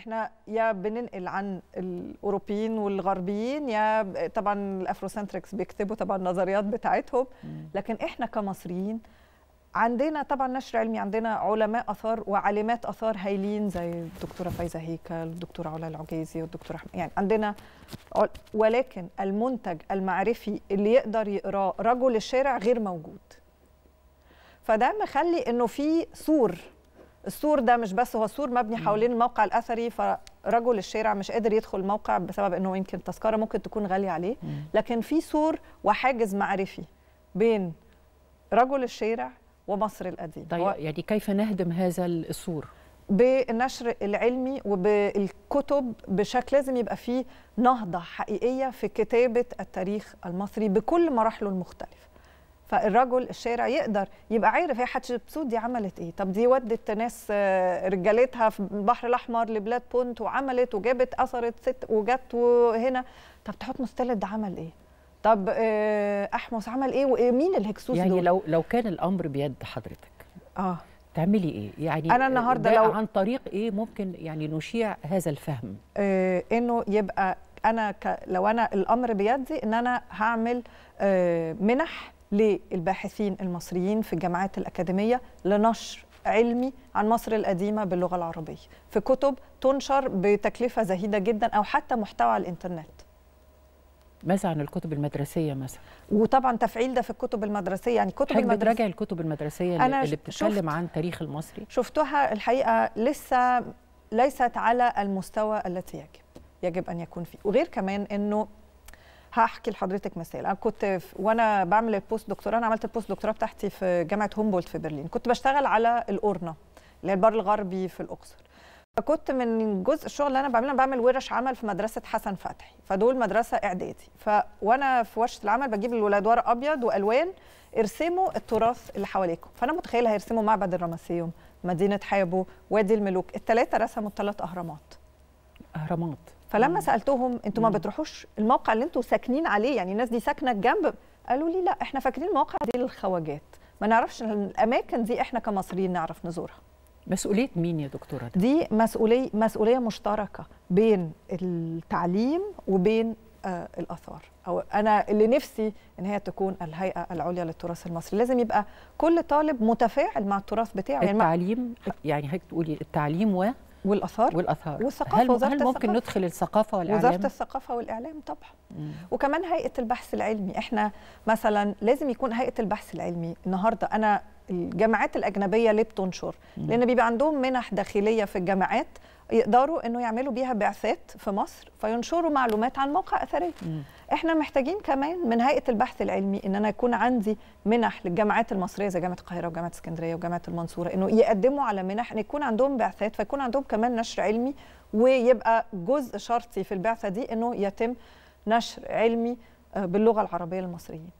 احنا يا بننقل عن الاوروبيين والغربيين يا طبعا الافروسنتركس بيكتبوا طبعا النظريات بتاعتهم لكن احنا كمصريين عندنا طبعا نشر علمي عندنا علماء اثار وعالمات اثار هايلين زي الدكتوره فايزه هيكل الدكتوره علا العجيزي والدكتور احمد يعني عندنا ولكن المنتج المعرفي اللي يقدر يقراه رجل الشارع غير موجود فده مخلي انه في سور السور ده مش بس هو السور مبني حوالين الموقع الاثري فرجل الشارع مش قادر يدخل الموقع بسبب انه يمكن تذكره ممكن تكون غاليه عليه لكن في سور وحاجز معرفي بين رجل الشارع ومصر القديمه طيب يعني كيف نهدم هذا السور بالنشر العلمي وبالكتب بشكل لازم يبقى فيه نهضه حقيقيه في كتابه التاريخ المصري بكل مراحله المختلفه فالرجل الشارع يقدر يبقى عارف هي حتشبسوت دي عملت ايه طب دي ودت ناس آه، رجالتها في البحر الاحمر لبلاد بونت وعملت وجابت اثرت ست وجت وهنا طب تحط مستلد عمل ايه طب آه، احمس عمل ايه ومين الهكسوس يعني دول؟ لو لو كان الامر بيد حضرتك اه تعملي ايه؟ يعني انا النهارده لو عن طريق ايه ممكن يعني نشيع هذا الفهم؟ آه انه يبقى انا ك... لو انا الامر بيدي ان انا هعمل آه منح للباحثين المصريين في الجامعات الأكاديمية لنشر علمي عن مصر القديمة باللغة العربية في كتب تنشر بتكلفة زهيدة جدا أو حتى محتوى على الإنترنت ماذا عن الكتب المدرسية مثلا؟ وطبعا تفعيل ده في الكتب المدرسية يعني كتب المدرسية بتراجع الكتب المدرسية أنا اللي بتتكلم عن تاريخ المصري؟ شفتها الحقيقة لسه ليست على المستوى التي يجب يجب أن يكون فيه وغير كمان أنه هحكي لحضرتك مثال انا كنت وانا بعمل البوست دكتوراه انا عملت البوست دكتوراه بتاعتي في جامعه هومبولت في برلين كنت بشتغل على القرنه اللي هي البر الغربي في الاقصر فكنت من جزء الشغل اللي انا بعمله بعمل ورش عمل في مدرسه حسن فتحي فدول مدرسه اعدادي فوانا في ورشه العمل بجيب الولاد ورق ابيض والوان ارسموا التراث اللي حواليكم فانا متخيله هيرسموا معبد الرماسيوم مدينه حابو وادي الملوك الثلاثه رسموا الثلاث اهرامات اهرامات فلما سالتهم انتوا ما بتروحوش الموقع اللي انتوا ساكنين عليه يعني الناس دي ساكنه الجنب قالوا لي لا احنا فاكرين المواقع دي للخواجات ما نعرفش الاماكن دي احنا كمصريين نعرف نزورها مسؤوليه مين يا دكتوره ده؟ دي مسؤوليه مسؤوليه مشتركه بين التعليم وبين آه الاثار او انا اللي نفسي ان هي تكون الهيئه العليا للتراث المصري لازم يبقى كل طالب متفاعل مع التراث بتاعه يعني التعليم يعني, يعني هيك تقولي التعليم و والاثار والاثار والثقافه هل, وزارة هل ممكن الثقافة؟ ندخل الثقافه والاعلام وزاره الثقافه والاعلام طبعا مم. وكمان هيئه البحث العلمي احنا مثلا لازم يكون هيئه البحث العلمي النهارده انا الجامعات الاجنبيه ليه بتنشر مم. لان بيبقى عندهم منح داخليه في الجامعات يقدروا انه يعملوا بيها بعثات في مصر فينشروا معلومات عن موقع اثريه احنا محتاجين كمان من هيئه البحث العلمي ان انا يكون عندي منح للجامعات المصريه زي جامعه القاهره وجامعه اسكندريه وجامعه المنصوره انه يقدموا على منح ان يكون عندهم بعثات فيكون عندهم كمان نشر علمي ويبقى جزء شرطي في البعثه دي انه يتم نشر علمي آه، باللغه العربيه للمصريين